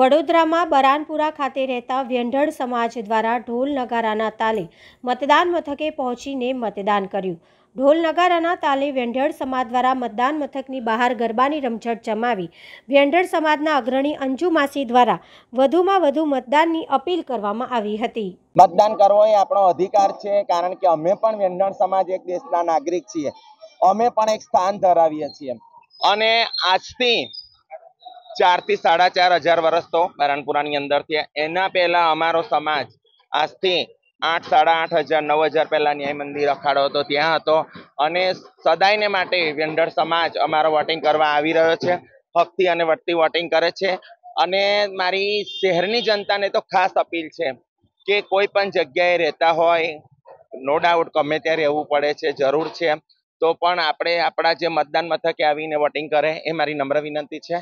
વડોદરામાં બરાનપુરા ખાતે રહેતા વ્યંઢળ સમાજ દ્વારા ઢોલ નગારાના તાલે મતદાન મથકે પહોંચીને મતદાન કર્યું ઢોલ નગારાના તાલે વ્યંઢળ સમાજ દ્વારા મતદાન મથકની બહાર ગરબાની રમઝટ જમાવી વ્યંઢળ સમાજના અગ્રણી અંજુ માસી દ્વારા વધુમાં વધુ મતદાનની અપીલ કરવામાં આવી હતી મતદાન કરવો એ આપણો અધિકાર છે કારણ કે અમે પણ વ્યંઢળ સમાજ એક દેશના નાગરિક છીએ અમે પણ એક સ્થાન ધરાવીએ છીએ અને આજથી ચારથી સાડા ચાર હજાર વર્ષ તો બહેરાનપુરાની અંદર થયા એના પહેલાં અમારો સમાજ આજથી આઠ સાડા આઠ હજાર નવ હજાર પહેલાં ન્યાય મંદિર અખાડો હતો ત્યાં હતો અને સદાયને માટે વ્યંડર સમાજ અમારો વોટિંગ કરવા આવી રહ્યો છે હકથી અને વટતી વોટિંગ કરે છે અને મારી શહેરની જનતાને તો ખાસ અપીલ છે કે કોઈ પણ જગ્યાએ રહેતા હોય નો ડાઉટ ગમે ત્યાં રહેવું પડે છે જરૂર છે તો પણ આપણે આપણા જે મતદાન મથકે આવીને વોટિંગ કરે એ મારી નમ્ર વિનંતી છે